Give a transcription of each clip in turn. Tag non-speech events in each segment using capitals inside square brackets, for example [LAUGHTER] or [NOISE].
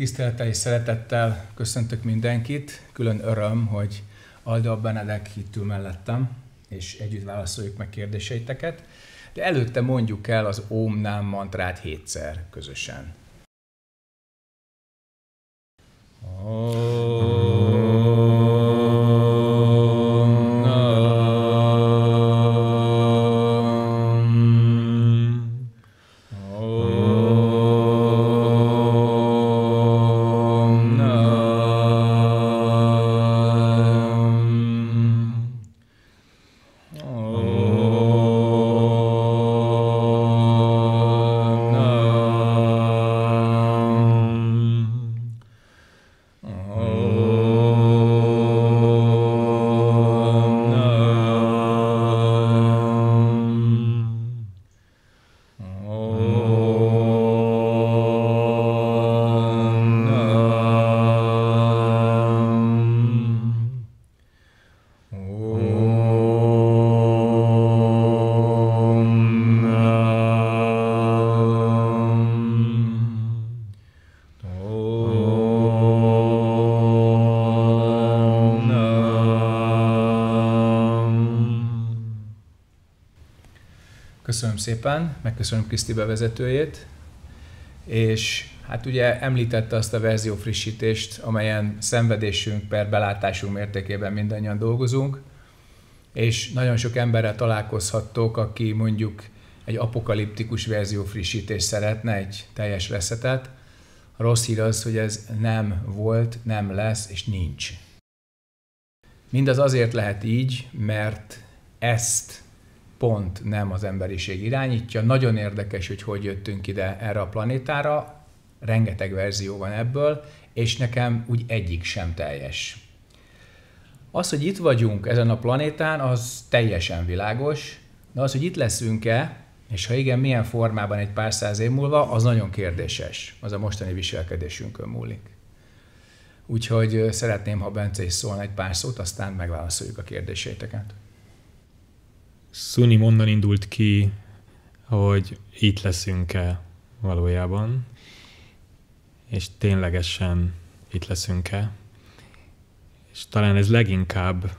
Tisztelettel és szeretettel köszöntök mindenkit. Külön öröm, hogy Alda Benedek itt mellettem, és együtt válaszoljuk meg kérdéseiteket. De előtte mondjuk el az Óm Nám mantrát hétszer közösen. Köszönöm szépen, megköszönöm Kriszti bevezetőjét, és hát ugye említette azt a verzió frissítést, amelyen szenvedésünk per belátásunk mértékében mindannyian dolgozunk, és nagyon sok emberrel találkozhattok, aki mondjuk egy apokaliptikus verzió frissítést szeretne, egy teljes reszetet. A rossz hír az, hogy ez nem volt, nem lesz és nincs. Mindaz azért lehet így, mert ezt pont nem az emberiség irányítja. Nagyon érdekes, hogy hogy jöttünk ide erre a planétára. Rengeteg verzió van ebből, és nekem úgy egyik sem teljes. Az, hogy itt vagyunk ezen a planétán, az teljesen világos, de az, hogy itt leszünk-e, és ha igen, milyen formában egy pár száz év múlva, az nagyon kérdéses. Az a mostani viselkedésünkön múlik. Úgyhogy szeretném, ha Bence is szólna egy pár szót, aztán megválaszoljuk a kérdéseiteket. Szunim onnan indult ki, hogy itt leszünk-e valójában, és ténylegesen itt leszünk-e. És talán ez leginkább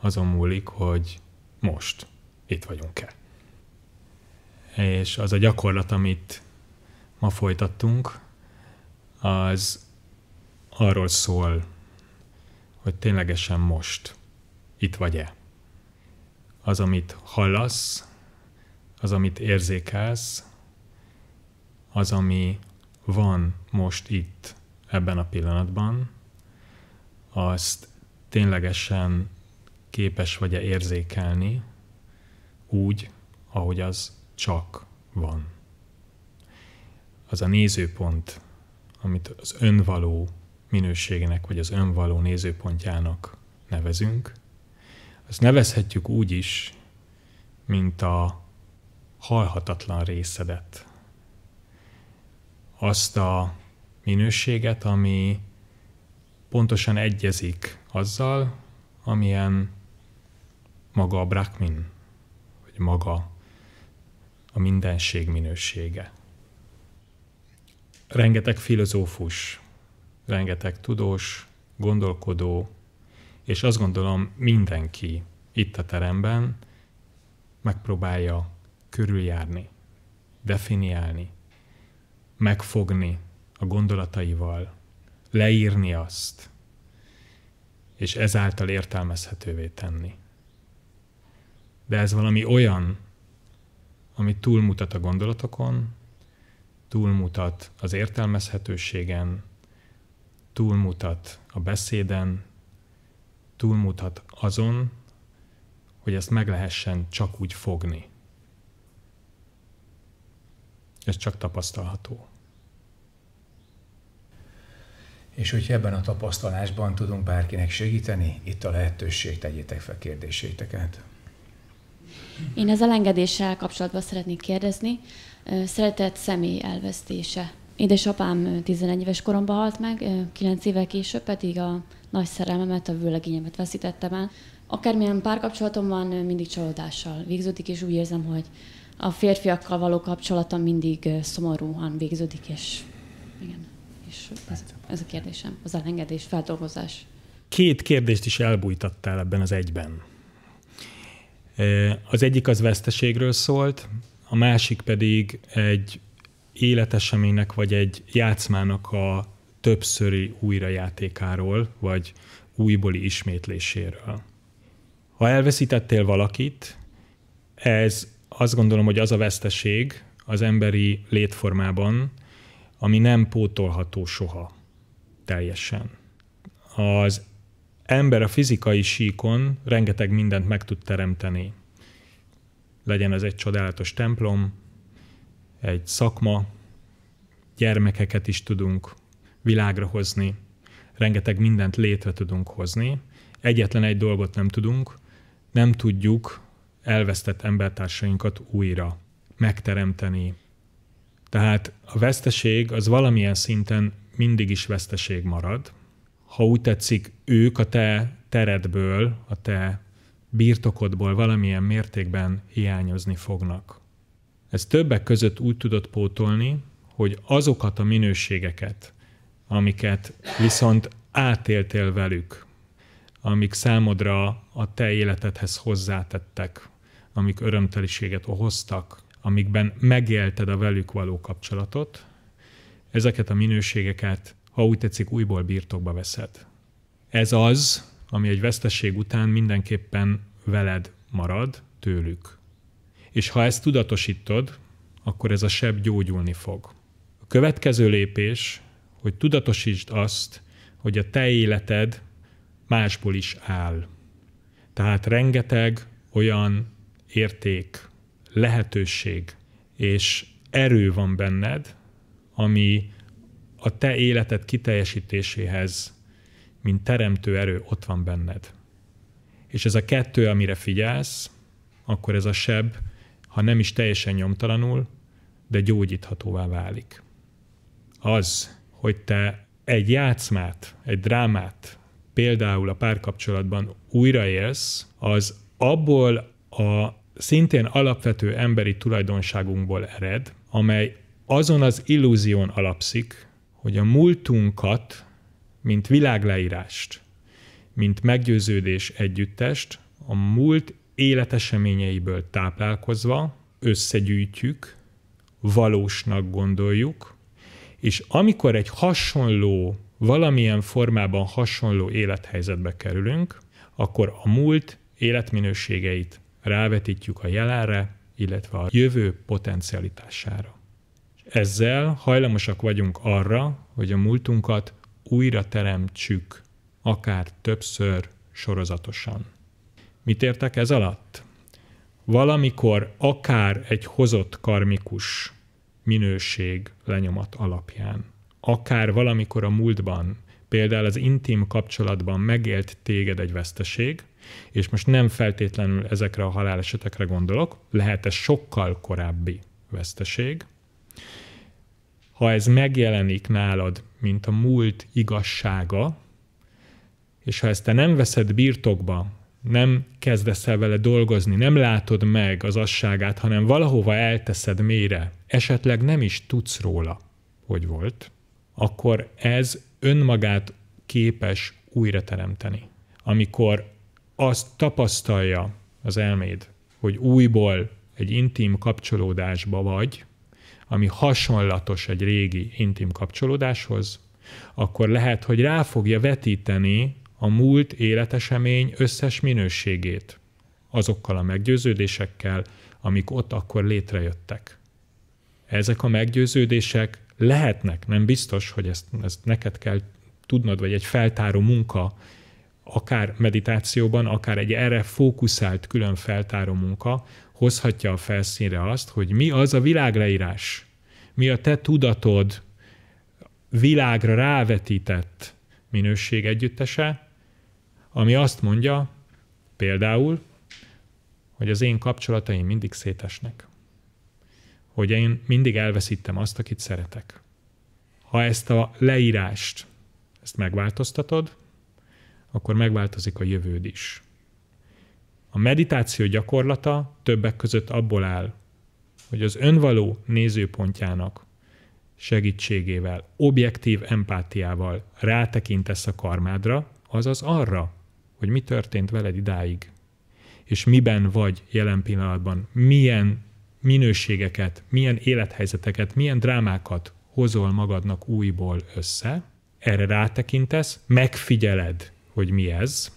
azon múlik, hogy most itt vagyunk-e. És az a gyakorlat, amit ma folytattunk, az arról szól, hogy ténylegesen most itt vagy-e az, amit hallasz, az, amit érzékelsz, az, ami van most itt, ebben a pillanatban, azt ténylegesen képes vagy-e érzékelni úgy, ahogy az csak van. Az a nézőpont, amit az önvaló minőségének vagy az önvaló nézőpontjának nevezünk, ezt nevezhetjük úgy is, mint a halhatatlan részedet. Azt a minőséget, ami pontosan egyezik azzal, amilyen maga a brakmin, vagy maga a mindenség minősége. Rengeteg filozófus, rengeteg tudós, gondolkodó, és azt gondolom mindenki itt a teremben megpróbálja körüljárni, definiálni, megfogni a gondolataival, leírni azt, és ezáltal értelmezhetővé tenni. De ez valami olyan, ami túlmutat a gondolatokon, túlmutat az értelmezhetőségen, túlmutat a beszéden, túlmutat azon, hogy ezt meg lehessen csak úgy fogni. Ez csak tapasztalható. És hogyha ebben a tapasztalásban tudunk bárkinek segíteni, itt a lehetőség, tegyétek fel kérdéseiteket. Én az elengedéssel kapcsolatban szeretnék kérdezni. Szeretett személy elvesztése Édesapám 11 éves koromban halt meg, 9 évek később pedig a nagy szerelmemet, a vőlegényemet veszítettem el. Akármilyen párkapcsolatom van, mindig csalódással végződik, és úgy érzem, hogy a férfiakkal való kapcsolatom mindig szomorúan végződik, és igen. És ez, ez a kérdésem, az elengedés, feldolgozás. Két kérdést is elbújtattál ebben az egyben. Az egyik az veszteségről szólt, a másik pedig egy életeseménynek vagy egy játszmának a többszöri újrajátékáról, vagy újbóli ismétléséről. Ha elveszítettél valakit, ez azt gondolom, hogy az a veszteség az emberi létformában, ami nem pótolható soha teljesen. Az ember a fizikai síkon rengeteg mindent meg tud teremteni. Legyen ez egy csodálatos templom, egy szakma, gyermekeket is tudunk világra hozni, rengeteg mindent létre tudunk hozni. Egyetlen egy dolgot nem tudunk, nem tudjuk elvesztett embertársainkat újra megteremteni. Tehát a veszteség az valamilyen szinten mindig is veszteség marad. Ha úgy tetszik, ők a te teredből, a te birtokodból valamilyen mértékben hiányozni fognak. Ez többek között úgy tudott pótolni, hogy azokat a minőségeket, amiket viszont átéltél velük, amik számodra a te életedhez hozzátettek, amik örömteliséget hoztak, amikben megélted a velük való kapcsolatot, ezeket a minőségeket, ha úgy tetszik, újból birtokba veszed. Ez az, ami egy veszteség után mindenképpen veled marad, tőlük. És ha ezt tudatosítod, akkor ez a seb gyógyulni fog. A következő lépés, hogy tudatosítsd azt, hogy a te életed másból is áll. Tehát rengeteg olyan érték, lehetőség és erő van benned, ami a te életed kiteljesítéséhez, mint teremtő erő ott van benned. És ez a kettő, amire figyelsz, akkor ez a seb ha nem is teljesen nyomtalanul, de gyógyíthatóvá válik. Az, hogy te egy játszmát, egy drámát, például a párkapcsolatban újraélsz, az abból a szintén alapvető emberi tulajdonságunkból ered, amely azon az illúzión alapszik, hogy a múltunkat, mint világleírást, mint meggyőződés együttest, a múlt életeseményeiből táplálkozva összegyűjtjük, valósnak gondoljuk, és amikor egy hasonló, valamilyen formában hasonló élethelyzetbe kerülünk, akkor a múlt életminőségeit rávetítjük a jelenre, illetve a jövő potencialitására. Ezzel hajlamosak vagyunk arra, hogy a múltunkat újra teremtsük, akár többször sorozatosan. Mit értek ez alatt? Valamikor akár egy hozott karmikus minőség lenyomat alapján, akár valamikor a múltban, például az intim kapcsolatban megélt téged egy veszteség, és most nem feltétlenül ezekre a halálesetekre gondolok, lehet ez sokkal korábbi veszteség. Ha ez megjelenik nálad, mint a múlt igazsága, és ha ezt te nem veszed birtokba, nem kezdesz el vele dolgozni, nem látod meg az asságát, hanem valahova elteszed mélyre, esetleg nem is tudsz róla, hogy volt, akkor ez önmagát képes újra teremteni. Amikor azt tapasztalja az elméd, hogy újból egy intim kapcsolódásba vagy, ami hasonlatos egy régi intim kapcsolódáshoz, akkor lehet, hogy rá fogja vetíteni a múlt életesemény összes minőségét azokkal a meggyőződésekkel, amik ott akkor létrejöttek. Ezek a meggyőződések lehetnek, nem biztos, hogy ezt, ezt neked kell tudnod, vagy egy feltáró munka, akár meditációban, akár egy erre fókuszált külön feltáró munka hozhatja a felszínre azt, hogy mi az a világleírás, mi a te tudatod világra rávetített minőség együttese, ami azt mondja például, hogy az én kapcsolataim mindig szétesnek. Hogy én mindig elveszítem azt, akit szeretek. Ha ezt a leírást, ezt megváltoztatod, akkor megváltozik a jövőd is. A meditáció gyakorlata többek között abból áll, hogy az önvaló nézőpontjának segítségével, objektív empátiával rátekintesz a karmádra, azaz arra, hogy mi történt veled idáig, és miben vagy jelen pillanatban, milyen minőségeket, milyen élethelyzeteket, milyen drámákat hozol magadnak újból össze, erre rátekintesz, megfigyeled, hogy mi ez,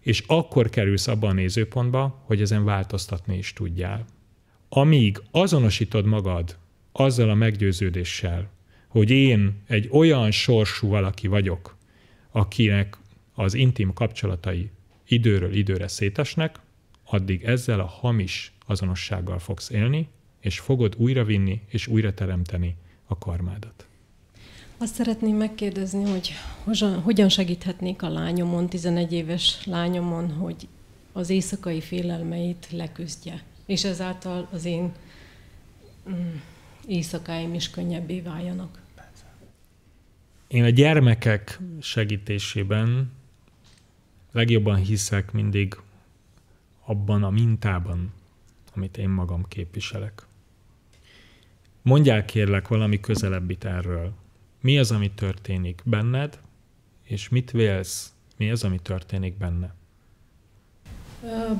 és akkor kerülsz abban a nézőpontba, hogy ezen változtatni is tudjál. Amíg azonosítod magad azzal a meggyőződéssel, hogy én egy olyan sorsú valaki vagyok, akinek az intim kapcsolatai időről időre szétesnek, addig ezzel a hamis azonossággal fogsz élni, és fogod újravinni és újra teremteni a karmádat. Azt szeretném megkérdezni, hogy hogyan segíthetnék a lányomon, 11 éves lányomon, hogy az éjszakai félelmeit leküzdje, és ezáltal az én mm, éjszakáim is könnyebbé váljanak. Én a gyermekek segítésében legjobban hiszek mindig abban a mintában, amit én magam képviselek. Mondjál kérlek valami közelebbit erről. Mi az, ami történik benned, és mit vélsz, mi az, ami történik benne?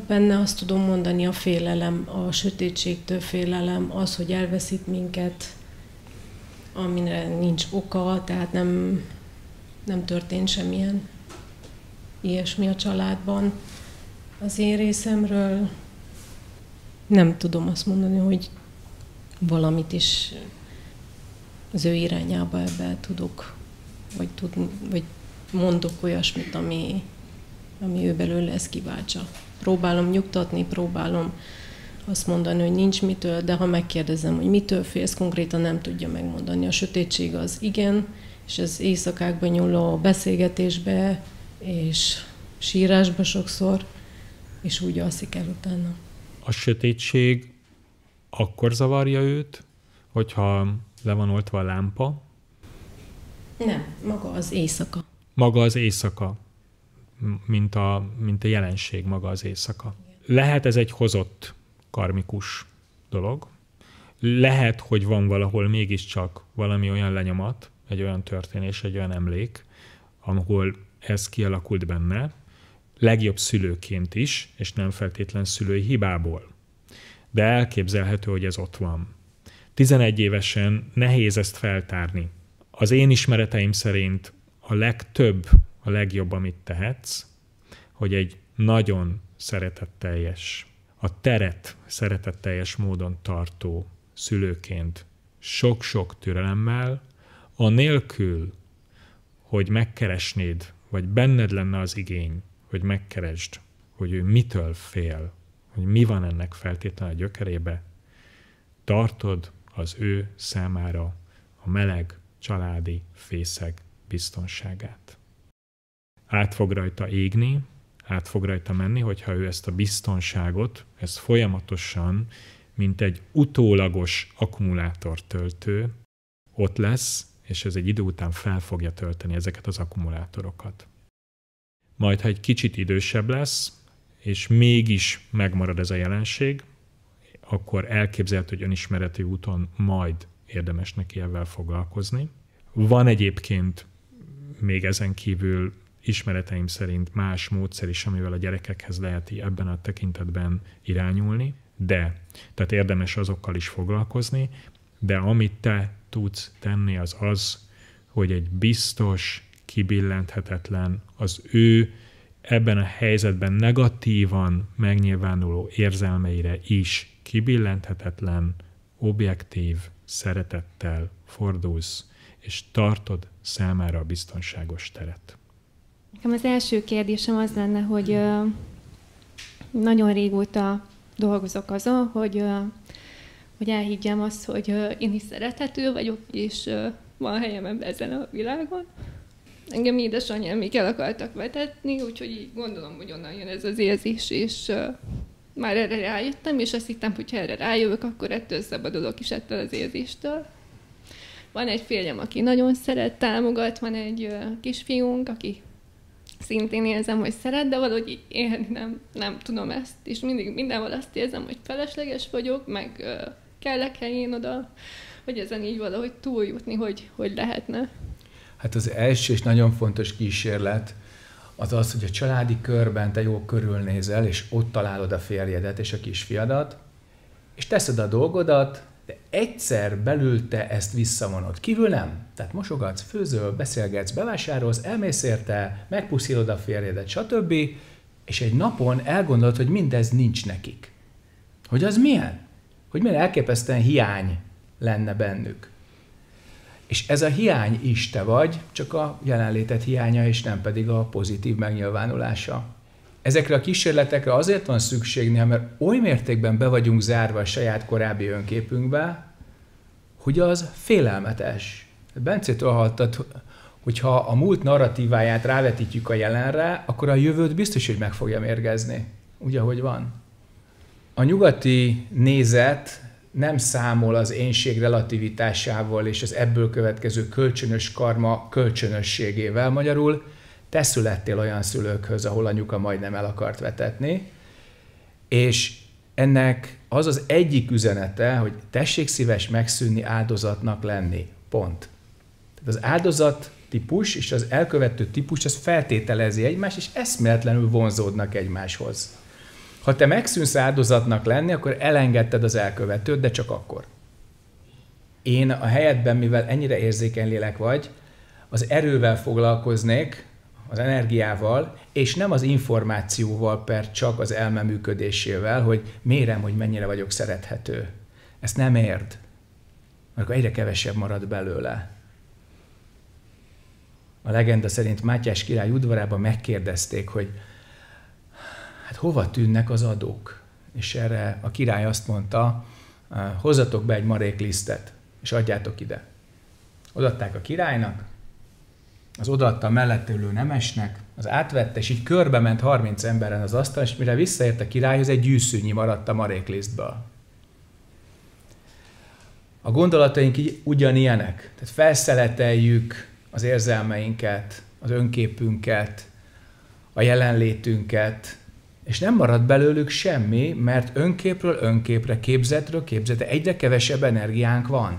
Benne azt tudom mondani a félelem, a sötétségtől félelem, az, hogy elveszít minket, amire nincs oka, tehát nem, nem történt semmilyen ilyesmi a családban. Az én részemről nem tudom azt mondani, hogy valamit is az ő irányába ebbe tudok, vagy, tud, vagy mondok olyasmit, ami, ami ő belőle ezt kiváltsa. Próbálom nyugtatni, próbálom azt mondani, hogy nincs mitől, de ha megkérdezem, hogy mitől félsz, konkrétan nem tudja megmondani. A sötétség az igen, és az éjszakákban nyúló beszélgetésbe és sírásba sokszor, és úgy alszik el utána. A sötétség akkor zavarja őt, hogyha le van oltva a lámpa? Nem, maga az éjszaka. Maga az éjszaka, mint a, mint a jelenség maga az éjszaka. Igen. Lehet ez egy hozott karmikus dolog, lehet, hogy van valahol mégiscsak valami olyan lenyomat, egy olyan történés, egy olyan emlék, ahol ez kialakult benne, legjobb szülőként is, és nem feltétlen szülői hibából. De elképzelhető, hogy ez ott van. 11 évesen nehéz ezt feltárni. Az én ismereteim szerint a legtöbb, a legjobb, amit tehetsz, hogy egy nagyon szeretetteljes, a teret szeretetteljes módon tartó szülőként sok-sok türelemmel, anélkül, hogy megkeresnéd vagy benned lenne az igény, hogy megkeresd, hogy ő mitől fél, hogy mi van ennek feltétlenül a gyökerébe, tartod az ő számára a meleg, családi fészek biztonságát. Át fog rajta égni, át fog rajta menni, hogyha ő ezt a biztonságot, ezt folyamatosan, mint egy utólagos akkumulátor töltő, ott lesz, és ez egy idő után fel fogja tölteni ezeket az akkumulátorokat. Majd, ha egy kicsit idősebb lesz, és mégis megmarad ez a jelenség, akkor elképzelhető, hogy önismereti úton majd érdemes neki ebben foglalkozni. Van egyébként még ezen kívül ismereteim szerint más módszer is, amivel a gyerekekhez lehet ebben a tekintetben irányulni, de tehát érdemes azokkal is foglalkozni, de amit te tudsz tenni, az az, hogy egy biztos, kibillenthetetlen, az ő ebben a helyzetben negatívan megnyilvánuló érzelmeire is kibillenthetetlen, objektív szeretettel fordulsz, és tartod számára a biztonságos teret. Nekem az első kérdésem az lenne, hogy nagyon régóta dolgozok azon, hogy hogy elhiggyem azt, hogy én is szerethető vagyok, és van helyem ebben ezen a világon. Engem édesanyja, még el akartak vetetni, úgyhogy így gondolom, hogy onnan jön ez az érzés, és már erre rájöttem, és azt hittem, hogy ha erre rájövök, akkor ettől szabadulok is ettől az érzéstől. Van egy férjem, aki nagyon szeret, támogat, van egy kisfiunk, aki szintén érzem, hogy szeret, de valahogy én nem, nem tudom ezt, és mindig mindenhol azt érzem, hogy felesleges vagyok, meg kellek-e én oda, vagy ezen így valahogy túljutni, hogy, hogy lehetne? Hát az első és nagyon fontos kísérlet az az, hogy a családi körben te jól körülnézel, és ott találod a férjedet és a kisfiadat, és teszed a dolgodat, de egyszer belül te ezt visszavonod. Kívül nem. Tehát mosogatsz, főzöl, beszélgetsz, bevásárolsz, elmész érte, megpuszilod a férjedet, stb. És egy napon elgondolod, hogy mindez nincs nekik. Hogy az milyen? hogy milyen elképesztően hiány lenne bennük. És ez a hiány is te vagy, csak a jelenlétet hiánya, és nem pedig a pozitív megnyilvánulása. Ezekre a kísérletekre azért van szükség, néha, mert oly mértékben be vagyunk zárva a saját korábbi önképünkbe, hogy az félelmetes. Bencétől hallottad, ha a múlt narratíváját rávetítjük a jelenre, akkor a jövőt biztos, hogy meg fogja mérgezni, Ugye, ahogy van a nyugati nézet nem számol az énség relativitásával és az ebből következő kölcsönös karma kölcsönösségével magyarul, te születtél olyan szülőkhöz, ahol anyuka majdnem el akart vetetni, és ennek az az egyik üzenete, hogy tessék szíves megszűnni áldozatnak lenni. Pont. Tehát az áldozat típus és az elkövető típus az feltételezi egymást, és eszméletlenül vonzódnak egymáshoz. Ha te megszűnsz áldozatnak lenni, akkor elengedted az elkövetőt, de csak akkor. Én a helyedben, mivel ennyire érzékeny lélek vagy, az erővel foglalkoznék, az energiával, és nem az információval per csak az elme működésével, hogy mérem, hogy mennyire vagyok szerethető. Ezt nem érd. Mert akkor egyre kevesebb marad belőle. A legenda szerint Mátyás király udvarában megkérdezték, hogy hova tűnnek az adók? És erre a király azt mondta, hozzatok be egy marék lisztet, és adjátok ide. Odaadták a királynak, az odaadta mellette ülő nemesnek, az átvette, és így körbe ment 30 emberen az asztal, és mire visszaért a királyhoz, egy gyűszűnyi maradt a maréklisztből. A gondolataink így ugyanilyenek. Tehát felszeleteljük az érzelmeinket, az önképünket, a jelenlétünket, és nem marad belőlük semmi, mert önképről önképre, képzetről képzete egyre kevesebb energiánk van.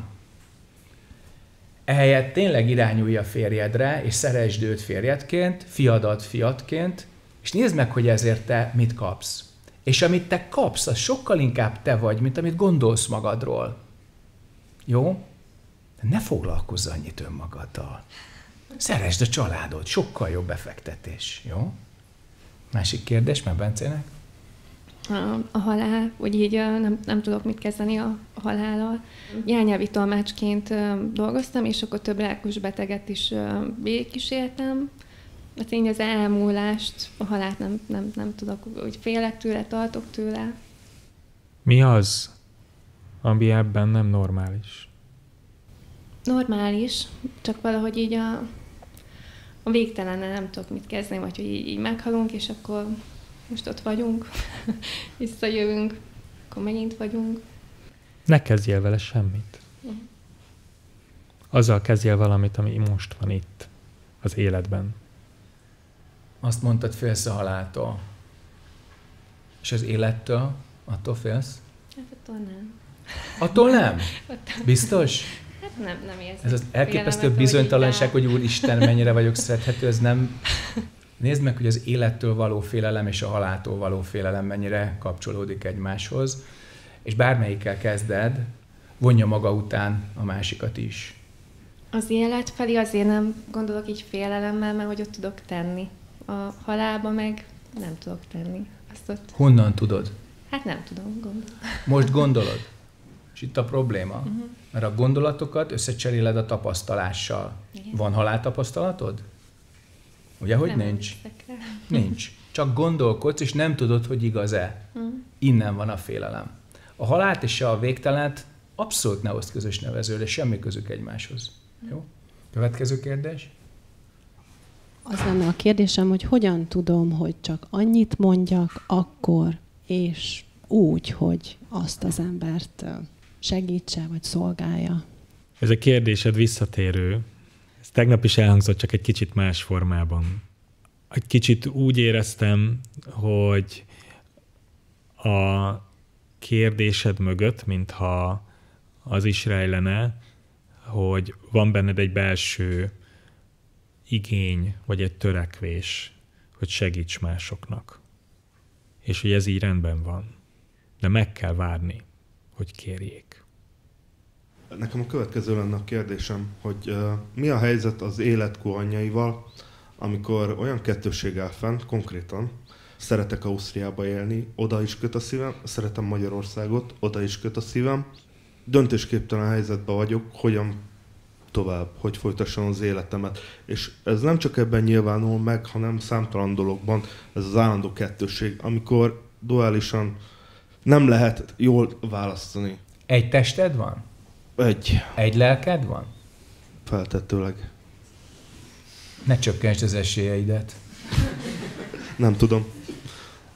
Ehelyett tényleg irányulj a férjedre, és szeresd őt férjedként, fiadat fiatként, és nézd meg, hogy ezért te mit kapsz. És amit te kapsz, az sokkal inkább te vagy, mint amit gondolsz magadról. Jó? De ne foglalkozz annyit önmagaddal. Szeresd a családod, sokkal jobb befektetés, jó? Másik kérdés, mert Bencének? A, a halál, úgy így nem, nem tudok mit kezdeni a, a halállal. Jelnyelvi tolmácsként dolgoztam, és akkor több lelkos beteget is végigkísértem. Hát én az elmúlást, a halált nem, nem, nem tudok, úgy félek tőle, tartok tőle. Mi az, ami ebben nem normális? Normális, csak valahogy így a, a nem tudok mit kezdeni, vagy hogy így, így meghalunk, és akkor most ott vagyunk, [LAUGHS] visszajövünk, akkor megint vagyunk. Ne kezdjél vele semmit. Azzal kezdjél valamit, ami most van itt, az életben. Azt mondtad, félsz a haláltól. És az élettől? Attól félsz? Hát attól nem. Attól nem? [LAUGHS] Biztos? Hát nem, nem érzem. Ez az elképesztő Igen, bizonytalanság, hogy, hogy Isten mennyire vagyok [LAUGHS] szerethető, ez nem... Nézd meg, hogy az élettől való félelem és a haláltól való félelem mennyire kapcsolódik egymáshoz, és bármelyikkel kezded, vonja maga után a másikat is. Az élet felé azért nem gondolok így félelemmel, mert hogy ott tudok tenni. A halálba meg nem tudok tenni. Azt ott... Honnan tudod? Hát nem tudom, gondolom. Most gondolod? [LAUGHS] És itt a probléma. Uh-huh. Mert a gondolatokat összecseréled a tapasztalással. Igen. Van haláltapasztalatod? Ugye, hogy nem nincs? Nincs. Csak gondolkodsz, és nem tudod, hogy igaz-e. Mm. Innen van a félelem. A halált és a végtelent abszolút ne oszt közös de semmi közük egymáshoz. Mm. Jó? Következő kérdés? Az lenne a kérdésem, hogy hogyan tudom, hogy csak annyit mondjak akkor, és úgy, hogy azt az embert segítse vagy szolgálja. Ez a kérdésed visszatérő. Ez tegnap is elhangzott, csak egy kicsit más formában. Egy kicsit úgy éreztem, hogy a kérdésed mögött, mintha az is rejlene, hogy van benned egy belső igény, vagy egy törekvés, hogy segíts másoknak. És hogy ez így rendben van. De meg kell várni hogy kérjék. Nekem a következő lenne a kérdésem, hogy uh, mi a helyzet az életkor anyjaival, amikor olyan kettőség áll fenn, konkrétan, szeretek Ausztriába élni, oda is köt a szívem, szeretem Magyarországot, oda is köt a szívem, döntésképtelen helyzetben vagyok, hogyan tovább, hogy folytassam az életemet. És ez nem csak ebben nyilvánul meg, hanem számtalan dologban ez az állandó kettőség, amikor duálisan nem lehet jól választani. Egy tested van? Egy. Egy lelked van? Feltettőleg. Ne csökkentsd az esélyeidet. Nem tudom.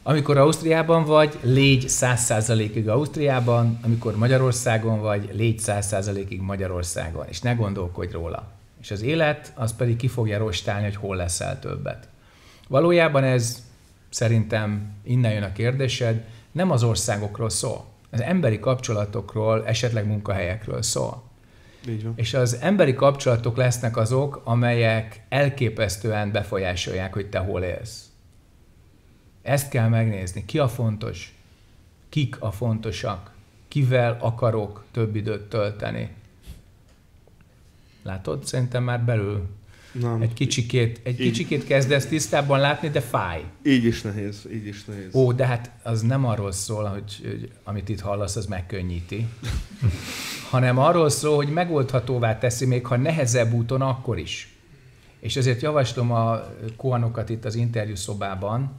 Amikor Ausztriában vagy, légy 100%-ig Ausztriában, amikor Magyarországon vagy, légy 100%-ig Magyarországon, és ne gondolkodj róla. És az élet, az pedig ki fogja rostálni, hogy hol leszel többet. Valójában ez szerintem innen jön a kérdésed, nem az országokról szól, az emberi kapcsolatokról, esetleg munkahelyekről szól. Így van. És az emberi kapcsolatok lesznek azok, amelyek elképesztően befolyásolják, hogy te hol élsz. Ezt kell megnézni. Ki a fontos? Kik a fontosak? Kivel akarok több időt tölteni? Látod, szerintem már belül nem. Egy kicsikét, egy így. kicsikét kezdesz tisztában látni, de fáj. Így is nehéz, így is nehéz. Ó, de hát az nem arról szól, hogy, hogy amit itt hallasz, az megkönnyíti, [LAUGHS] hanem arról szól, hogy megoldhatóvá teszi, még ha nehezebb úton, akkor is. És ezért javaslom a kohanokat itt az interjú szobában,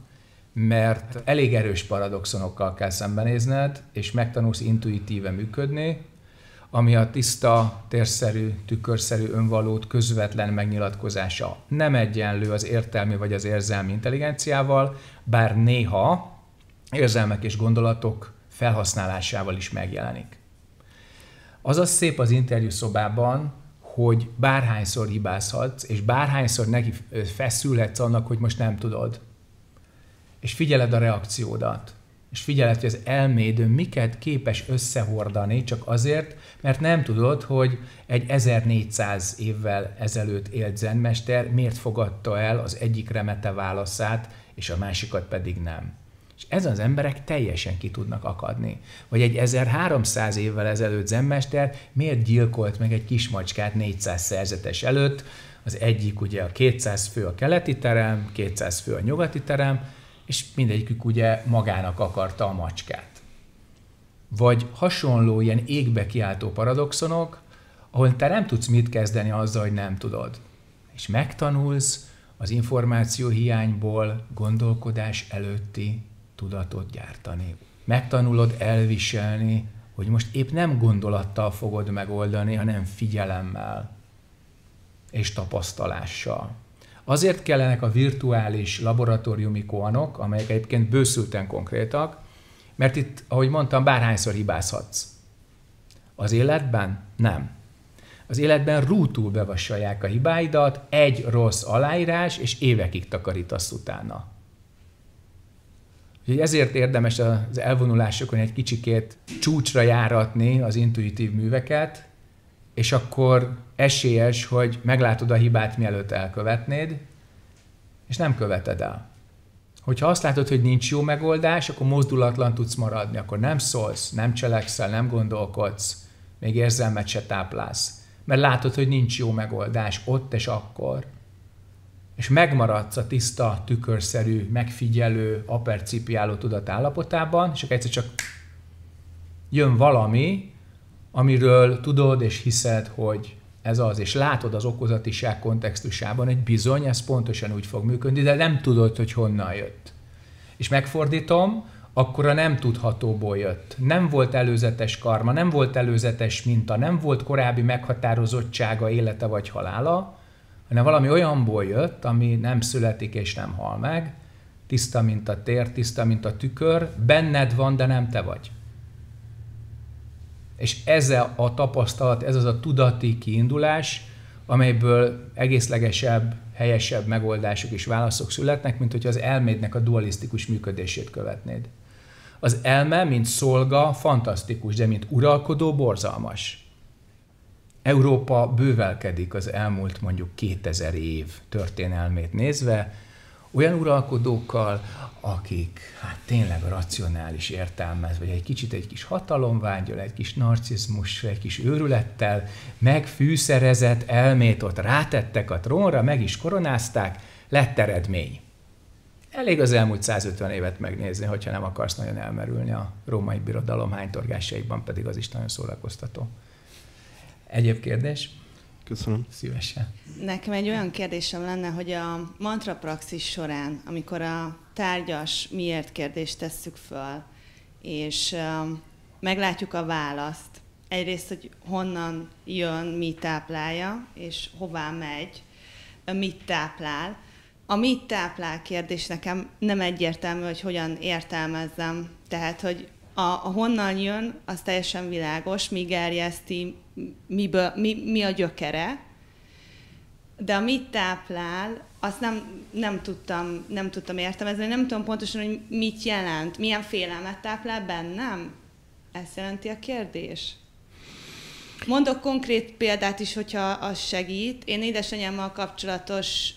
mert elég erős paradoxonokkal kell szembenézned, és megtanulsz intuitíve működni, ami a tiszta, térszerű, tükörszerű önvalót közvetlen megnyilatkozása. Nem egyenlő az értelmi vagy az érzelmi intelligenciával, bár néha érzelmek és gondolatok felhasználásával is megjelenik. Az a szép az interjú szobában, hogy bárhányszor hibázhatsz, és bárhányszor neki feszülhetsz annak, hogy most nem tudod. És figyeled a reakciódat és figyeled, hogy az elmédő miket képes összehordani, csak azért, mert nem tudod, hogy egy 1400 évvel ezelőtt élt zenmester miért fogadta el az egyik remete válaszát, és a másikat pedig nem. És ezen az emberek teljesen ki tudnak akadni. Vagy egy 1300 évvel ezelőtt zenmester miért gyilkolt meg egy kismacskát 400 szerzetes előtt, az egyik ugye a 200 fő a keleti terem, 200 fő a nyugati terem, és mindegyikük ugye magának akarta a macskát. Vagy hasonló ilyen égbe kiáltó paradoxonok, ahol te nem tudsz mit kezdeni azzal, hogy nem tudod. És megtanulsz az információ hiányból gondolkodás előtti tudatot gyártani. Megtanulod elviselni, hogy most épp nem gondolattal fogod megoldani, hanem figyelemmel és tapasztalással. Azért kellenek a virtuális laboratóriumi koanok, amelyek egyébként bőszülten konkrétak, mert itt, ahogy mondtam, bárhányszor hibázhatsz. Az életben nem. Az életben rútul bevassalják a hibáidat, egy rossz aláírás, és évekig takarítasz utána. Úgyhogy ezért érdemes az elvonulásokon egy kicsikét csúcsra járatni az intuitív műveket, és akkor esélyes, hogy meglátod a hibát, mielőtt elkövetnéd, és nem követed el. Hogyha azt látod, hogy nincs jó megoldás, akkor mozdulatlan tudsz maradni, akkor nem szólsz, nem cselekszel, nem gondolkodsz, még érzelmet se táplálsz. Mert látod, hogy nincs jó megoldás ott és akkor. És megmaradsz a tiszta, tükörszerű, megfigyelő, apercipiáló tudat állapotában, és akkor egyszer csak jön valami, amiről tudod és hiszed, hogy ez az, és látod az okozatiság kontextusában, hogy bizony, ez pontosan úgy fog működni, de nem tudod, hogy honnan jött. És megfordítom, akkor a nem tudhatóból jött. Nem volt előzetes karma, nem volt előzetes minta, nem volt korábbi meghatározottsága, élete vagy halála, hanem valami olyanból jött, ami nem születik és nem hal meg, tiszta, mint a tér, tiszta, mint a tükör, benned van, de nem te vagy. És ez a tapasztalat, ez az a tudati kiindulás, amelyből egészlegesebb, helyesebb megoldások és válaszok születnek, mint hogyha az elmédnek a dualisztikus működését követnéd. Az elme, mint szolga, fantasztikus, de mint uralkodó, borzalmas. Európa bővelkedik az elmúlt mondjuk 2000 év történelmét nézve, olyan uralkodókkal, akik hát tényleg a racionális értelmez, vagy egy kicsit egy kis hatalomvágyal, egy kis narcizmus, egy kis őrülettel megfűszerezett elmét ott rátettek a trónra, meg is koronázták, lett eredmény. Elég az elmúlt 150 évet megnézni, hogyha nem akarsz nagyon elmerülni a római birodalom hánytorgásaiban, pedig az is nagyon szórakoztató. Egyéb kérdés? Köszönöm. Szívesen. Nekem egy olyan kérdésem lenne, hogy a mantra praxis során, amikor a tárgyas miért kérdést tesszük föl, és um, meglátjuk a választ, egyrészt, hogy honnan jön, mi táplálja, és hová megy, mit táplál. A mit táplál kérdés nekem nem egyértelmű, hogy hogyan értelmezzem. Tehát, hogy a, a honnan jön, az teljesen világos, mi gerjeszti, miből, mi, mi a gyökere, de amit táplál, azt nem, nem, tudtam, nem tudtam értelmezni, nem tudom pontosan, hogy mit jelent, milyen félelmet táplál bennem. Ez jelenti a kérdés. Mondok konkrét példát is, hogyha az segít. Én édesanyámmal kapcsolatos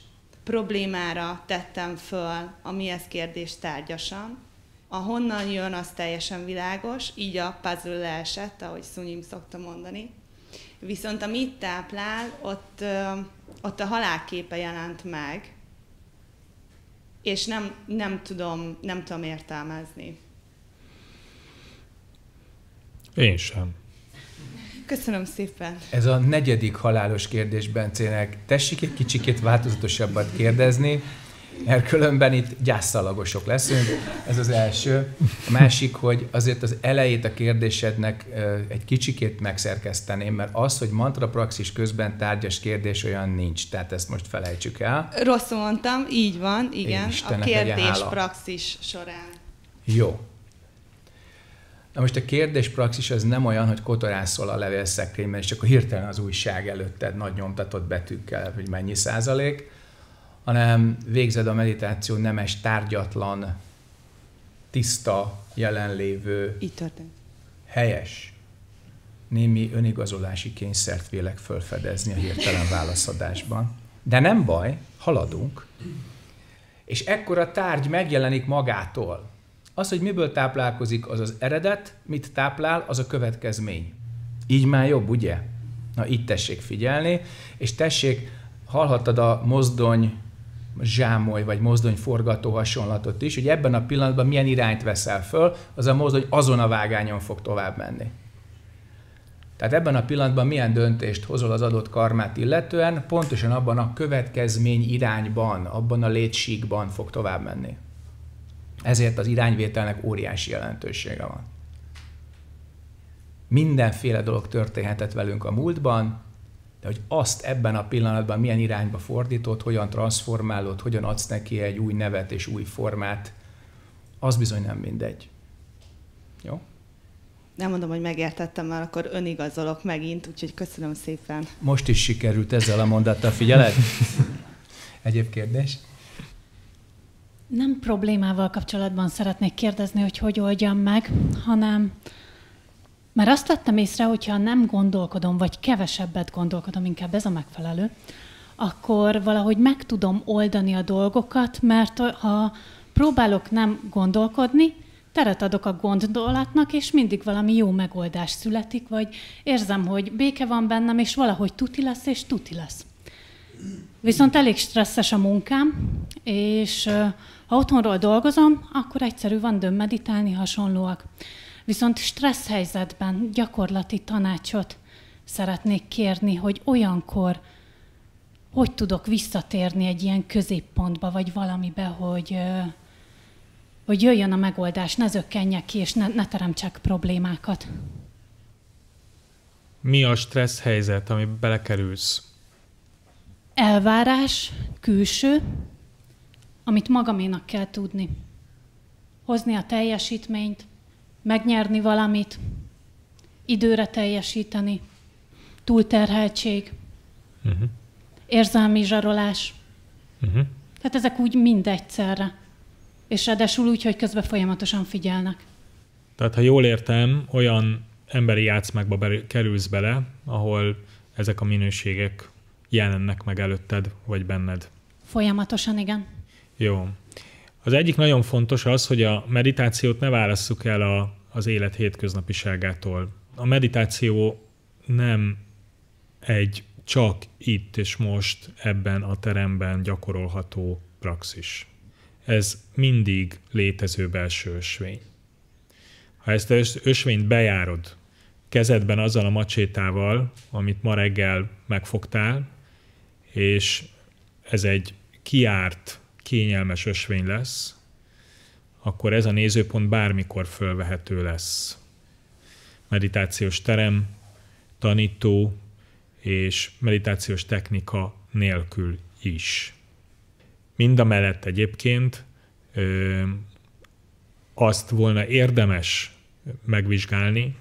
problémára tettem föl, ami ez kérdés tárgyasan. A honnan jön, az teljesen világos, így a puzzle leesett, ahogy Szunyim szokta mondani. Viszont ami itt táplál, ott, ott a halálképe jelent meg, és nem, nem, tudom, nem tudom értelmezni. Én sem. Köszönöm szépen. Ez a negyedik halálos kérdés Bencének. Tessék egy kicsikét változatosabbat kérdezni, mert különben itt gyászszalagosok leszünk, ez az első. A másik, hogy azért az elejét a kérdésednek egy kicsikét megszerkeszteném, mert az, hogy mantrapraxis közben tárgyas kérdés olyan nincs, tehát ezt most felejtsük el. Rosszul mondtam, így van, igen, a kérdés praxis során. Jó, Na most a kérdéspraxis az nem olyan, hogy kotorászol a levélszekrényben, és akkor hirtelen az újság előtted nagy nyomtatott betűkkel, hogy mennyi százalék, hanem végzed a meditáció nemes, tárgyatlan, tiszta, jelenlévő, Így történt. helyes, némi önigazolási kényszert vélek fölfedezni a hirtelen válaszadásban. De nem baj, haladunk. És ekkor a tárgy megjelenik magától. Az, hogy miből táplálkozik, az az eredet, mit táplál, az a következmény. Így már jobb, ugye? Na, itt tessék figyelni, és tessék, hallhattad a mozdony zsámoly vagy mozdony forgató hasonlatot is, hogy ebben a pillanatban milyen irányt veszel föl, az a mozdony azon a vágányon fog tovább menni. Tehát ebben a pillanatban milyen döntést hozol az adott karmát illetően, pontosan abban a következmény irányban, abban a létségben fog tovább menni. Ezért az irányvételnek óriási jelentősége van. Mindenféle dolog történhetett velünk a múltban, de hogy azt ebben a pillanatban milyen irányba fordítod, hogyan transformálod, hogyan adsz neki egy új nevet és új formát, az bizony nem mindegy. Jó? Nem mondom, hogy megértettem, mert akkor önigazolok megint, úgyhogy köszönöm szépen. Most is sikerült ezzel a mondattal, figyeled? Egyéb kérdés? Nem problémával kapcsolatban szeretnék kérdezni, hogy hogy oldjam meg, hanem már azt vettem észre, hogyha nem gondolkodom, vagy kevesebbet gondolkodom, inkább ez a megfelelő, akkor valahogy meg tudom oldani a dolgokat, mert ha próbálok nem gondolkodni, teret adok a gondolatnak, és mindig valami jó megoldás születik, vagy érzem, hogy béke van bennem, és valahogy tuti lesz, és tuti lesz. Viszont elég stresszes a munkám, és ha otthonról dolgozom, akkor egyszerű van döm meditálni hasonlóak. Viszont stressz helyzetben gyakorlati tanácsot szeretnék kérni, hogy olyankor hogy tudok visszatérni egy ilyen középpontba, vagy valamibe, hogy, hogy jöjjön a megoldás, ne zökkenjek ki, és ne, ne teremtsek problémákat. Mi a stressz helyzet, ami belekerülsz? Elvárás, külső, amit magaménak kell tudni. Hozni a teljesítményt, megnyerni valamit, időre teljesíteni, túlterheltség, uh-huh. érzelmi zsarolás. Uh-huh. Tehát ezek úgy mind egyszerre. És ráadásul úgy, hogy közben folyamatosan figyelnek. Tehát, ha jól értem, olyan emberi játszmákba kerülsz bele, ahol ezek a minőségek jelennek meg előtted, vagy benned. Folyamatosan, igen. Jó. Az egyik nagyon fontos az, hogy a meditációt ne válasszuk el a, az élet hétköznapiságától. A meditáció nem egy csak itt és most ebben a teremben gyakorolható praxis. Ez mindig létező belső ösvény. Ha ezt az ösvényt bejárod kezedben azzal a macsétával, amit ma reggel megfogtál, és ez egy kiárt kényelmes ösvény lesz, akkor ez a nézőpont bármikor fölvehető lesz. Meditációs terem, tanító és meditációs technika nélkül is. Mind a mellett egyébként ö, azt volna érdemes megvizsgálni,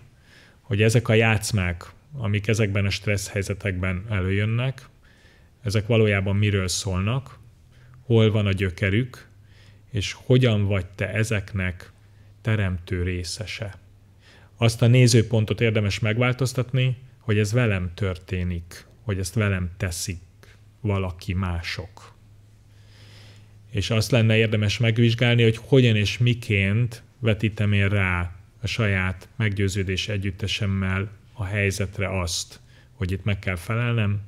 hogy ezek a játszmák, amik ezekben a stressz helyzetekben előjönnek, ezek valójában miről szólnak, hol van a gyökerük, és hogyan vagy te ezeknek teremtő részese. Azt a nézőpontot érdemes megváltoztatni, hogy ez velem történik, hogy ezt velem teszik valaki mások. És azt lenne érdemes megvizsgálni, hogy hogyan és miként vetítem én rá a saját meggyőződés együttesemmel a helyzetre azt, hogy itt meg kell felelnem,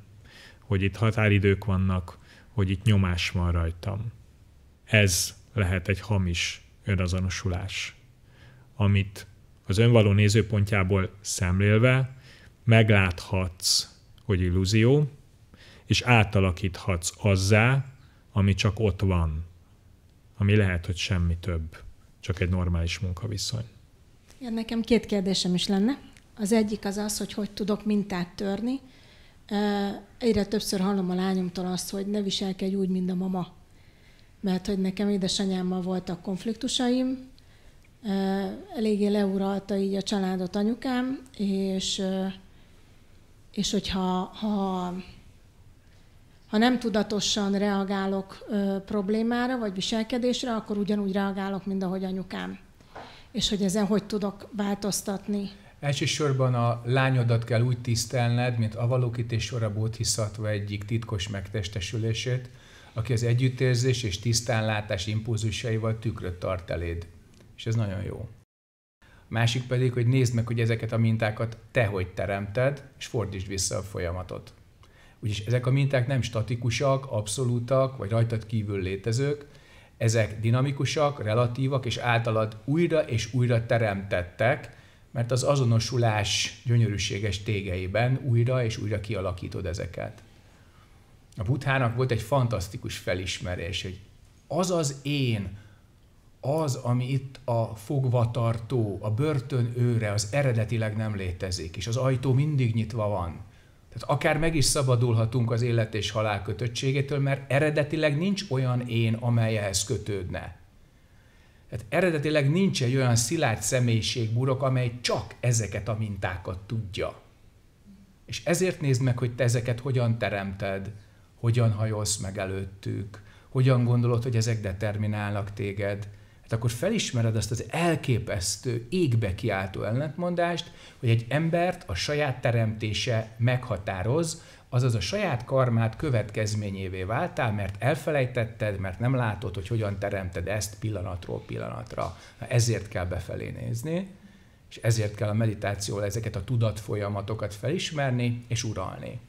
hogy itt határidők vannak, hogy itt nyomás van rajtam. Ez lehet egy hamis önazonosulás, amit az önvaló nézőpontjából szemlélve megláthatsz, hogy illúzió, és átalakíthatsz azzá, ami csak ott van, ami lehet, hogy semmi több, csak egy normális munkaviszony. Ja, nekem két kérdésem is lenne. Az egyik az az, hogy hogy tudok mintát törni, Egyre többször hallom a lányomtól azt, hogy ne viselkedj úgy, mint a mama. Mert hogy nekem édesanyámmal voltak konfliktusaim, eléggé leuralta így a családot anyukám, és, és hogyha ha, ha nem tudatosan reagálok problémára vagy viselkedésre, akkor ugyanúgy reagálok, mint ahogy anyukám. És hogy ezen hogy tudok változtatni. Elsősorban a lányodat kell úgy tisztelned, mint Avalokit és Sora Bodhisattva egyik titkos megtestesülését, aki az együttérzés és tisztánlátás impulzusaival tükröt tart eléd. És ez nagyon jó. A másik pedig, hogy nézd meg, hogy ezeket a mintákat te hogy teremted, és fordítsd vissza a folyamatot. Úgyis ezek a minták nem statikusak, abszolútak, vagy rajtad kívül létezők, ezek dinamikusak, relatívak, és általad újra és újra teremtettek, mert az azonosulás gyönyörűséges tégeiben újra és újra kialakítod ezeket. A Buthának volt egy fantasztikus felismerés, hogy az az én, az, ami itt a fogvatartó, a őre, az eredetileg nem létezik, és az ajtó mindig nyitva van. Tehát akár meg is szabadulhatunk az élet és halál kötöttségétől, mert eredetileg nincs olyan én, amelyhez kötődne. Tehát eredetileg nincs egy olyan szilárd személyiségburok, amely csak ezeket a mintákat tudja. És ezért nézd meg, hogy te ezeket hogyan teremted, hogyan hajolsz meg előttük, hogyan gondolod, hogy ezek determinálnak téged. Hát akkor felismered azt az elképesztő, égbe kiáltó ellentmondást, hogy egy embert a saját teremtése meghatároz, azaz a saját karmát következményévé váltál, mert elfelejtetted, mert nem látod, hogy hogyan teremted ezt pillanatról pillanatra. Na ezért kell befelé nézni, és ezért kell a meditációval ezeket a tudatfolyamatokat felismerni és uralni.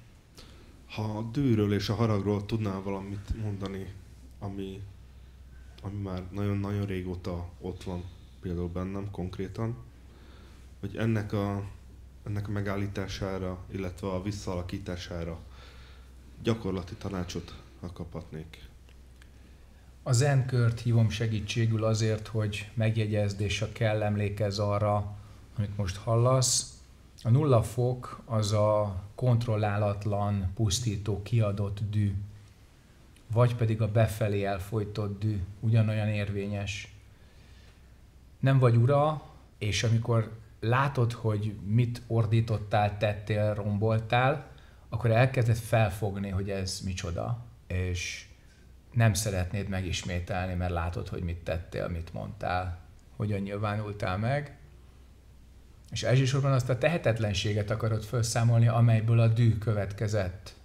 Ha a dűről és a haragról tudnál valamit mondani, ami, ami már nagyon-nagyon régóta ott van például bennem konkrétan, hogy ennek a ennek a megállítására, illetve a visszaalakítására gyakorlati tanácsot kaphatnék. Az enkört hívom segítségül azért, hogy megjegyezd és a kell emlékezz arra, amit most hallasz. A nulla fok az a kontrollálatlan, pusztító, kiadott dű, vagy pedig a befelé elfolytott dű, ugyanolyan érvényes. Nem vagy ura, és amikor látod, hogy mit ordítottál, tettél, romboltál, akkor elkezded felfogni, hogy ez micsoda, és nem szeretnéd megismételni, mert látod, hogy mit tettél, mit mondtál, hogyan nyilvánultál meg. És elsősorban azt a tehetetlenséget akarod felszámolni, amelyből a dű következett.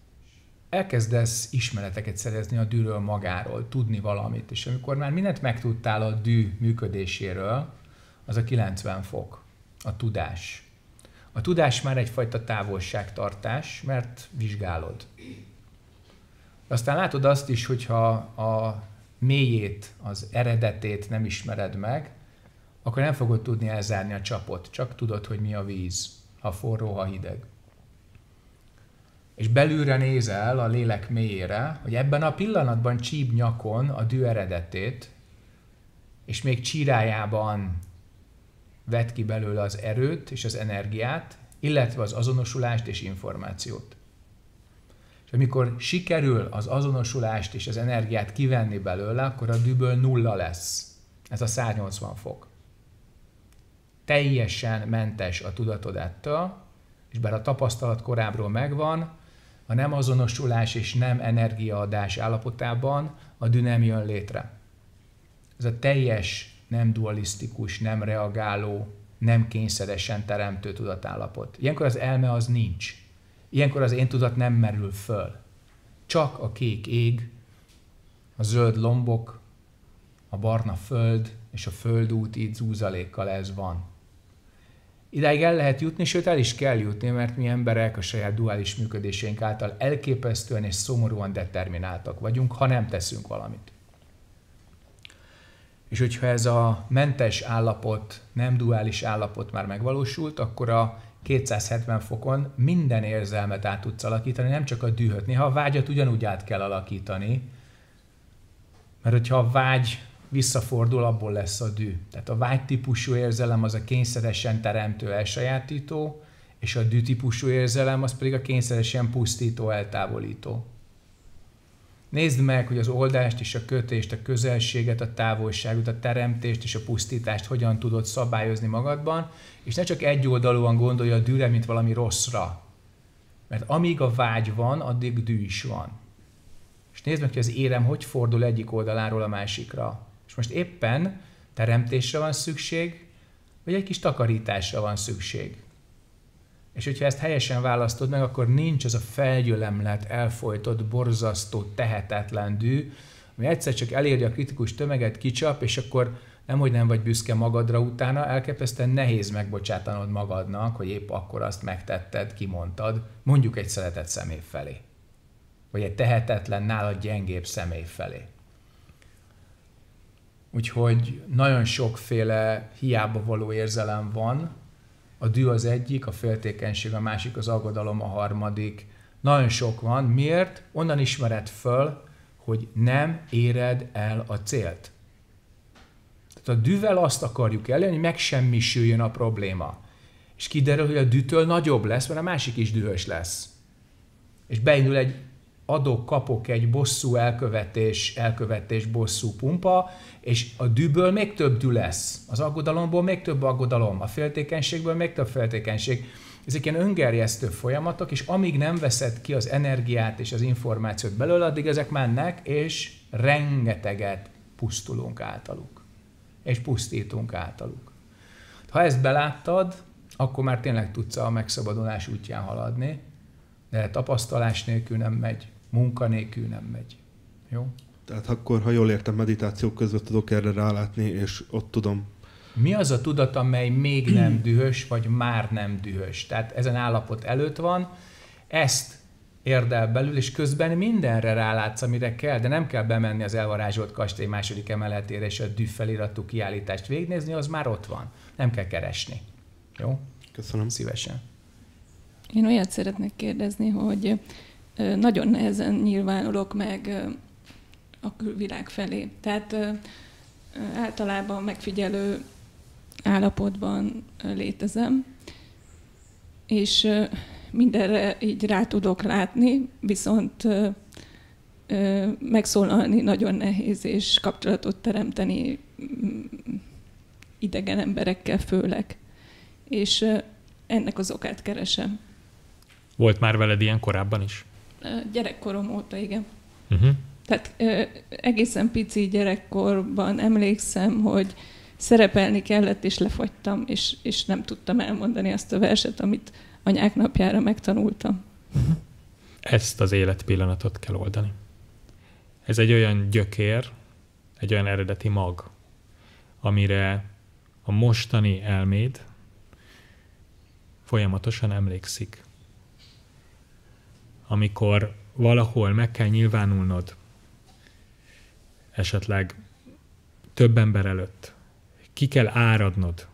Elkezdesz ismereteket szerezni a dűről magáról, tudni valamit, és amikor már mindent megtudtál a dű működéséről, az a 90 fok a tudás. A tudás már egyfajta távolságtartás, mert vizsgálod. Aztán látod azt is, hogyha a mélyét, az eredetét nem ismered meg, akkor nem fogod tudni elzárni a csapot, csak tudod, hogy mi a víz, ha forró, ha hideg. És belülre nézel a lélek mélyére, hogy ebben a pillanatban csíp nyakon a dű eredetét, és még csírájában vet ki belőle az erőt és az energiát, illetve az azonosulást és információt. És amikor sikerül az azonosulást és az energiát kivenni belőle, akkor a Düböl nulla lesz. Ez a 180 fok. Teljesen mentes a tudatod ettől, és bár a tapasztalat korábbról megvan, a nem azonosulás és nem energiaadás állapotában a dű nem jön létre. Ez a teljes nem dualisztikus, nem reagáló, nem kényszeresen teremtő tudatállapot. Ilyenkor az elme az nincs. Ilyenkor az én tudat nem merül föl. Csak a kék ég, a zöld lombok, a barna föld és a földút így zúzalékkal ez van. Idáig el lehet jutni, sőt el is kell jutni, mert mi emberek a saját duális működésénk által elképesztően és szomorúan determináltak vagyunk, ha nem teszünk valamit. És hogyha ez a mentes állapot, nem duális állapot már megvalósult, akkor a 270 fokon minden érzelmet át tudsz alakítani, nem csak a dühöt. Néha a vágyat ugyanúgy át kell alakítani, mert hogyha a vágy visszafordul, abból lesz a dű. Tehát a vágy típusú érzelem az a kényszeresen teremtő, elsajátító, és a dű típusú érzelem az pedig a kényszeresen pusztító, eltávolító. Nézd meg, hogy az oldást és a kötést, a közelséget, a távolságot, a teremtést és a pusztítást hogyan tudod szabályozni magadban, és ne csak egyoldalúan gondolja a dűre, mint valami rosszra. Mert amíg a vágy van, addig dű is van. És nézd meg, hogy az érem hogy fordul egyik oldaláról a másikra. És most éppen teremtésre van szükség, vagy egy kis takarításra van szükség. És hogyha ezt helyesen választod meg, akkor nincs az a felgyőlemlet, elfolytott, borzasztó, tehetetlen dű, ami egyszer csak eléri a kritikus tömeget, kicsap, és akkor nem, nem vagy büszke magadra utána, elképesztően nehéz megbocsátanod magadnak, hogy épp akkor azt megtetted, kimondtad, mondjuk egy szeretett személy felé. Vagy egy tehetetlen, nálad gyengébb személy felé. Úgyhogy nagyon sokféle hiába való érzelem van, a dű az egyik, a féltékenység a másik, az aggodalom a harmadik. Nagyon sok van. Miért? Onnan ismered föl, hogy nem éred el a célt. Tehát a dűvel azt akarjuk elérni, hogy megsemmisüljön a probléma. És kiderül, hogy a dűtől nagyobb lesz, mert a másik is dühös lesz. És beindul egy adok-kapok egy bosszú elkövetés, elkövetés bosszú pumpa, és a dűből még több dű lesz, az aggodalomból még több aggodalom, a féltékenységből még több féltékenység. Ezek ilyen öngerjesztő folyamatok, és amíg nem veszed ki az energiát és az információt belőle, addig ezek mennek, és rengeteget pusztulunk általuk. És pusztítunk általuk. Ha ezt beláttad, akkor már tényleg tudsz a megszabadulás útján haladni, de tapasztalás nélkül nem megy munkanélkül nem megy. Jó? Tehát akkor, ha jól értem, meditációk között tudok erre rálátni, és ott tudom. Mi az a tudat, amely még nem dühös, vagy már nem dühös? Tehát ezen állapot előtt van, ezt érdel belül, és közben mindenre rálátsz, amire kell, de nem kell bemenni az elvarázsolt kastély második emeletére, és a düh feliratú kiállítást végignézni, az már ott van. Nem kell keresni. Jó? Köszönöm. Szívesen. Én olyat szeretnék kérdezni, hogy nagyon nehezen nyilvánulok meg a külvilág felé. Tehát általában megfigyelő állapotban létezem, és mindenre így rá tudok látni, viszont megszólalni nagyon nehéz, és kapcsolatot teremteni mm, idegen emberekkel főleg. És ennek az okát keresem. Volt már veled ilyen korábban is? gyerekkorom óta, igen. Uh-huh. Tehát ö, egészen pici gyerekkorban emlékszem, hogy szerepelni kellett, és lefagytam, és, és nem tudtam elmondani azt a verset, amit anyák napjára megtanultam. Uh-huh. Ezt az életpillanatot kell oldani. Ez egy olyan gyökér, egy olyan eredeti mag, amire a mostani elméd folyamatosan emlékszik amikor valahol meg kell nyilvánulnod, esetleg több ember előtt, ki kell áradnod,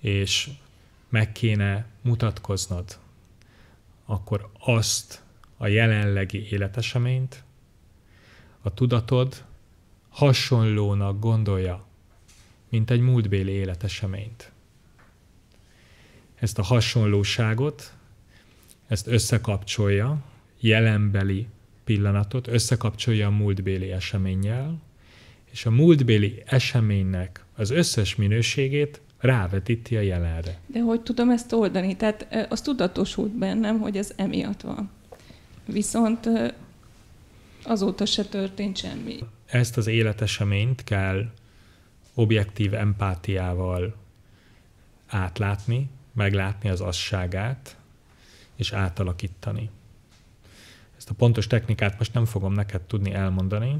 és meg kéne mutatkoznod, akkor azt a jelenlegi életeseményt a tudatod hasonlónak gondolja, mint egy múltbéli életeseményt. Ezt a hasonlóságot ezt összekapcsolja, jelenbeli pillanatot, összekapcsolja a múltbéli eseménnyel, és a múltbéli eseménynek az összes minőségét rávetíti a jelenre. De hogy tudom ezt oldani? Tehát az tudatosult bennem, hogy ez emiatt van. Viszont azóta se történt semmi. Ezt az életeseményt kell objektív empátiával átlátni, meglátni az asságát, és átalakítani. Ezt a pontos technikát most nem fogom neked tudni elmondani.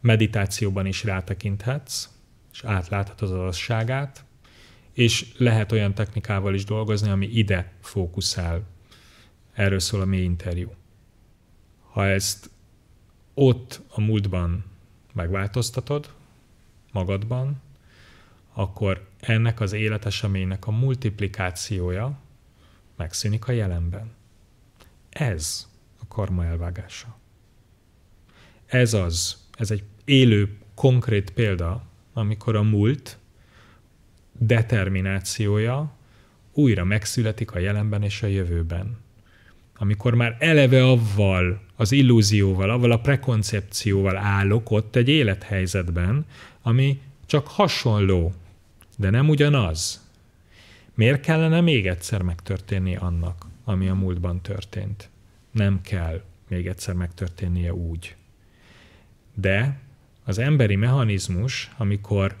Meditációban is rátekinthetsz, és átláthatod az azosságát, és lehet olyan technikával is dolgozni, ami ide fókuszál. Erről szól a mély interjú. Ha ezt ott a múltban megváltoztatod magadban, akkor ennek az életeseménynek a multiplikációja megszűnik a jelenben. Ez a karma elvágása. Ez az, ez egy élő, konkrét példa, amikor a múlt determinációja újra megszületik a jelenben és a jövőben. Amikor már eleve avval, az illúzióval, avval a prekoncepcióval állok ott egy élethelyzetben, ami csak hasonló, de nem ugyanaz. Miért kellene még egyszer megtörténni annak? ami a múltban történt. Nem kell még egyszer megtörténnie úgy. De az emberi mechanizmus, amikor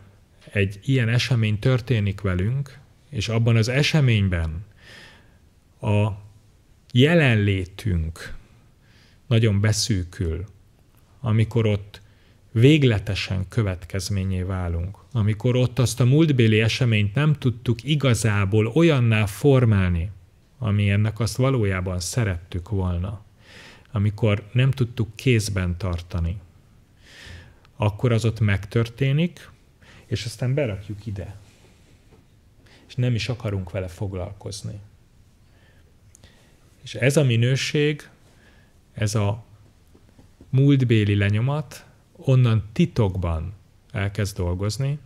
egy ilyen esemény történik velünk, és abban az eseményben a jelenlétünk nagyon beszűkül, amikor ott végletesen következményé válunk, amikor ott azt a múltbéli eseményt nem tudtuk igazából olyanná formálni, ami ennek azt valójában szerettük volna, amikor nem tudtuk kézben tartani, akkor az ott megtörténik, és aztán berakjuk ide. És nem is akarunk vele foglalkozni. És ez a minőség, ez a múltbéli lenyomat onnan titokban elkezd dolgozni,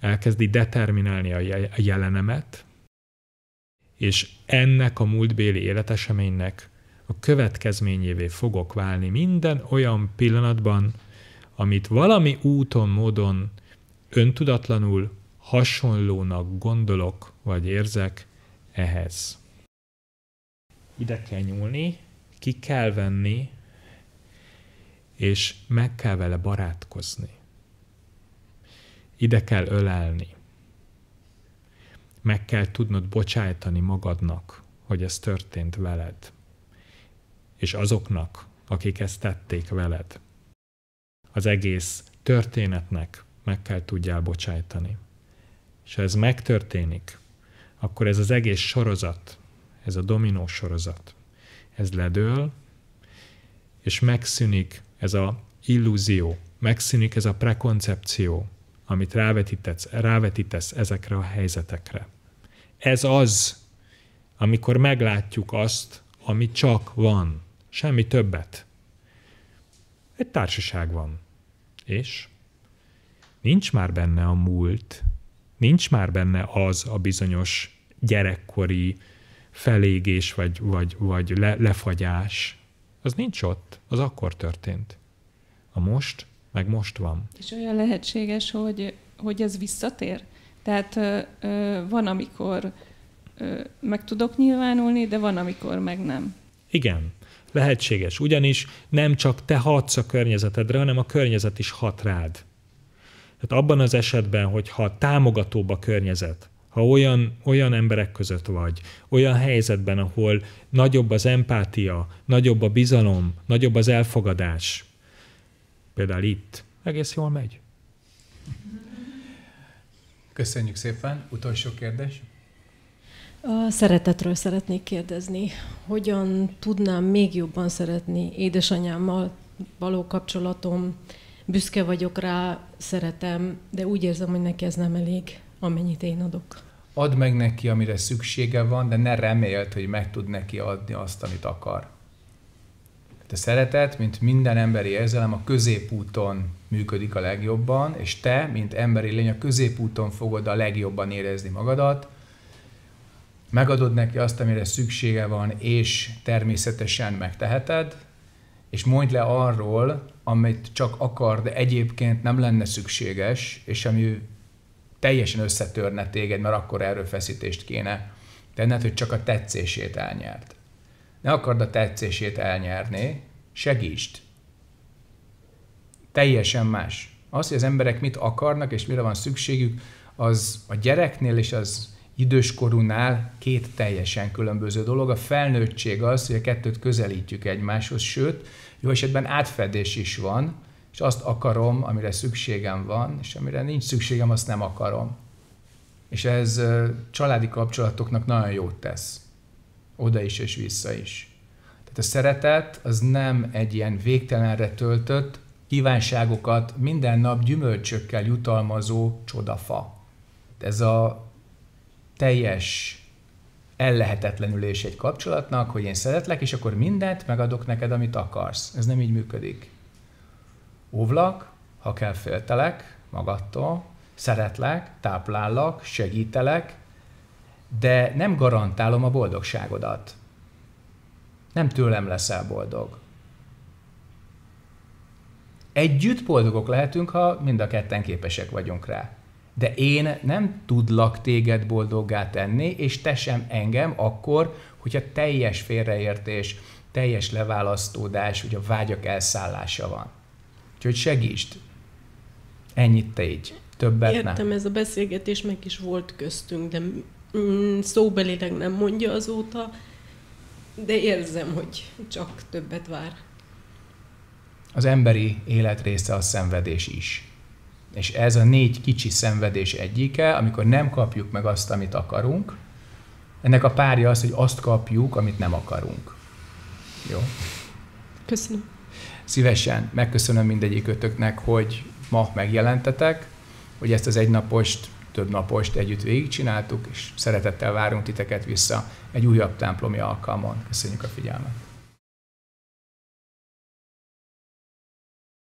elkezdi determinálni a jelenemet, és ennek a múltbéli életeseménynek a következményévé fogok válni minden olyan pillanatban, amit valami úton, módon öntudatlanul hasonlónak gondolok vagy érzek ehhez. Ide kell nyúlni, ki kell venni, és meg kell vele barátkozni. Ide kell ölelni meg kell tudnod bocsájtani magadnak, hogy ez történt veled, és azoknak, akik ezt tették veled. Az egész történetnek meg kell tudjál bocsájtani. És ha ez megtörténik, akkor ez az egész sorozat, ez a dominó sorozat, ez ledől, és megszűnik ez a illúzió, megszűnik ez a prekoncepció, amit rávetítesz, rávetítesz ezekre a helyzetekre. Ez az, amikor meglátjuk azt, ami csak van, semmi többet. Egy társaság van. És? Nincs már benne a múlt, nincs már benne az a bizonyos gyerekkori felégés vagy, vagy, vagy le, lefagyás. Az nincs ott, az akkor történt. A most meg most van. És olyan lehetséges, hogy, hogy ez visszatér? Tehát ö, ö, van, amikor ö, meg tudok nyilvánulni, de van, amikor meg nem. Igen, lehetséges. Ugyanis nem csak te hatsz a környezetedre, hanem a környezet is hat rád. Tehát abban az esetben, hogyha támogatóbb a környezet, ha olyan, olyan emberek között vagy, olyan helyzetben, ahol nagyobb az empátia, nagyobb a bizalom, nagyobb az elfogadás, például itt egész jól megy. Köszönjük szépen. Utolsó kérdés. A szeretetről szeretnék kérdezni. Hogyan tudnám még jobban szeretni édesanyámmal való kapcsolatom? Büszke vagyok rá, szeretem, de úgy érzem, hogy neki ez nem elég, amennyit én adok. Add meg neki, amire szüksége van, de ne reméld, hogy meg tud neki adni azt, amit akar. De szeretet, mint minden emberi érzelem, a középúton működik a legjobban, és te, mint emberi lény, a középúton fogod a legjobban érezni magadat, megadod neki azt, amire szüksége van, és természetesen megteheted, és mondj le arról, amit csak akar, de egyébként nem lenne szükséges, és ami teljesen összetörne téged, mert akkor erőfeszítést kéne tenned, hogy csak a tetszését elnyert ne akard a tetszését elnyerni, segítsd. Teljesen más. Az, hogy az emberek mit akarnak és mire van szükségük, az a gyereknél és az időskorúnál két teljesen különböző dolog. A felnőttség az, hogy a kettőt közelítjük egymáshoz, sőt, jó esetben átfedés is van, és azt akarom, amire szükségem van, és amire nincs szükségem, azt nem akarom. És ez családi kapcsolatoknak nagyon jót tesz oda is és vissza is. Tehát a szeretet az nem egy ilyen végtelenre töltött, kívánságokat minden nap gyümölcsökkel jutalmazó csodafa. Ez a teljes ellehetetlenülés egy kapcsolatnak, hogy én szeretlek, és akkor mindent megadok neked, amit akarsz. Ez nem így működik. Óvlak, ha kell féltelek magadtól, szeretlek, táplállak, segítelek, de nem garantálom a boldogságodat. Nem tőlem leszel boldog. Együtt boldogok lehetünk, ha mind a ketten képesek vagyunk rá. De én nem tudlak téged boldoggá tenni, és te sem engem akkor, hogyha teljes félreértés, teljes leválasztódás, ugye a vágyak elszállása van. Úgyhogy segítsd. Ennyit te így. Többet Értem, nem. ez a beszélgetés meg is volt köztünk, de Mm, szóbelileg nem mondja azóta, de érzem, hogy csak többet vár. Az emberi élet része a szenvedés is. És ez a négy kicsi szenvedés egyike, amikor nem kapjuk meg azt, amit akarunk, ennek a párja az, hogy azt kapjuk, amit nem akarunk. Jó? Köszönöm. Szívesen megköszönöm mindegyik ötöknek, hogy ma megjelentetek, hogy ezt az egynapost több napost együtt végigcsináltuk, és szeretettel várunk titeket vissza egy újabb templomi alkalmon. Köszönjük a figyelmet!